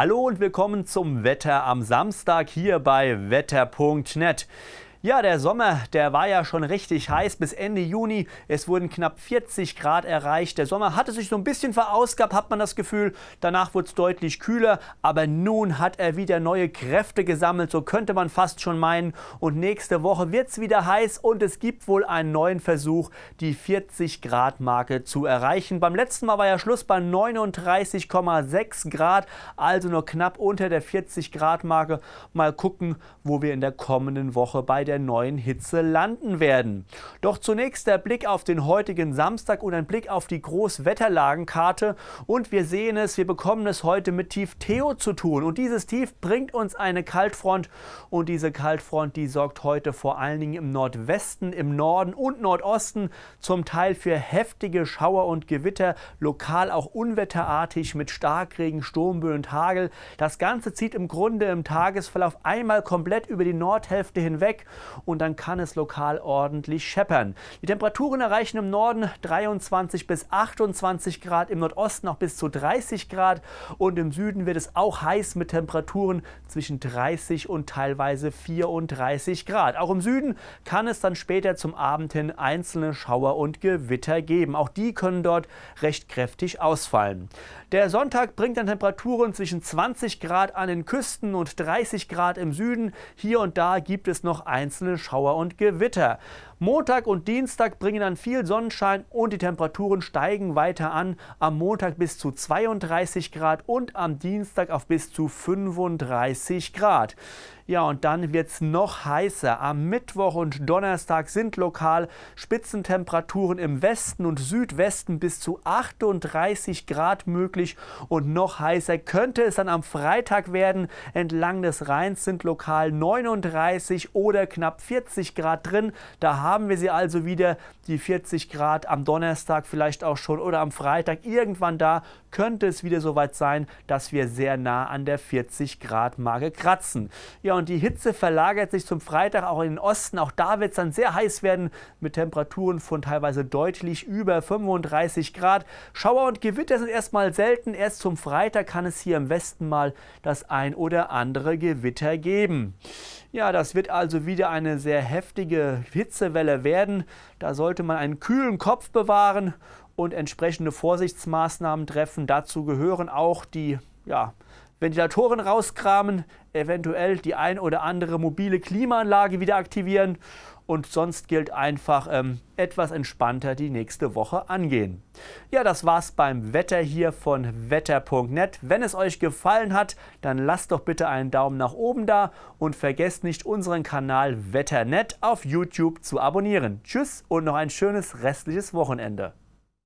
Hallo und willkommen zum Wetter am Samstag hier bei wetter.net. Ja, der Sommer, der war ja schon richtig heiß bis Ende Juni. Es wurden knapp 40 Grad erreicht. Der Sommer hatte sich so ein bisschen verausgabt, hat man das Gefühl. Danach wurde es deutlich kühler, aber nun hat er wieder neue Kräfte gesammelt, so könnte man fast schon meinen. Und nächste Woche wird es wieder heiß und es gibt wohl einen neuen Versuch, die 40 Grad Marke zu erreichen. Beim letzten Mal war ja Schluss bei 39,6 Grad, also nur knapp unter der 40 Grad Marke. Mal gucken, wo wir in der kommenden Woche bei der der neuen Hitze landen werden. Doch zunächst der Blick auf den heutigen Samstag und ein Blick auf die Großwetterlagenkarte. Und wir sehen es, wir bekommen es heute mit Tief Theo zu tun. Und dieses Tief bringt uns eine Kaltfront. Und diese Kaltfront, die sorgt heute vor allen Dingen im Nordwesten, im Norden und Nordosten zum Teil für heftige Schauer und Gewitter, lokal auch unwetterartig mit Starkregen, Sturmböen und Hagel. Das Ganze zieht im Grunde im Tagesverlauf einmal komplett über die Nordhälfte hinweg und dann kann es lokal ordentlich scheppern. Die Temperaturen erreichen im Norden 23 bis 28 Grad, im Nordosten auch bis zu 30 Grad und im Süden wird es auch heiß mit Temperaturen zwischen 30 und teilweise 34 Grad. Auch im Süden kann es dann später zum Abend hin einzelne Schauer und Gewitter geben. Auch die können dort recht kräftig ausfallen. Der Sonntag bringt dann Temperaturen zwischen 20 Grad an den Küsten und 30 Grad im Süden. Hier und da gibt es noch ein einzelne Schauer und Gewitter. Montag und Dienstag bringen dann viel Sonnenschein und die Temperaturen steigen weiter an. Am Montag bis zu 32 Grad und am Dienstag auf bis zu 35 Grad. Ja, und dann wird es noch heißer. Am Mittwoch und Donnerstag sind lokal Spitzentemperaturen im Westen und Südwesten bis zu 38 Grad möglich. Und noch heißer könnte es dann am Freitag werden. Entlang des Rheins sind lokal 39 oder knapp 40 Grad drin. Da haben wir sie also wieder, die 40 Grad am Donnerstag vielleicht auch schon oder am Freitag. Irgendwann da könnte es wieder soweit sein, dass wir sehr nah an der 40 Grad Marke kratzen. Ja, und die Hitze verlagert sich zum Freitag auch in den Osten. Auch da wird es dann sehr heiß werden mit Temperaturen von teilweise deutlich über 35 Grad. Schauer und Gewitter sind erstmal selten. Erst zum Freitag kann es hier im Westen mal das ein oder andere Gewitter geben. Ja, das wird also wieder eine sehr heftige Hitzewelle Hitzewelle werden. Da sollte man einen kühlen Kopf bewahren und entsprechende Vorsichtsmaßnahmen treffen. Dazu gehören auch die ja, Ventilatoren rauskramen, eventuell die ein oder andere mobile Klimaanlage wieder aktivieren und sonst gilt einfach ähm, etwas entspannter die nächste Woche angehen. Ja, das war's beim Wetter hier von wetter.net. Wenn es euch gefallen hat, dann lasst doch bitte einen Daumen nach oben da und vergesst nicht unseren Kanal Wetternet auf YouTube zu abonnieren. Tschüss und noch ein schönes restliches Wochenende.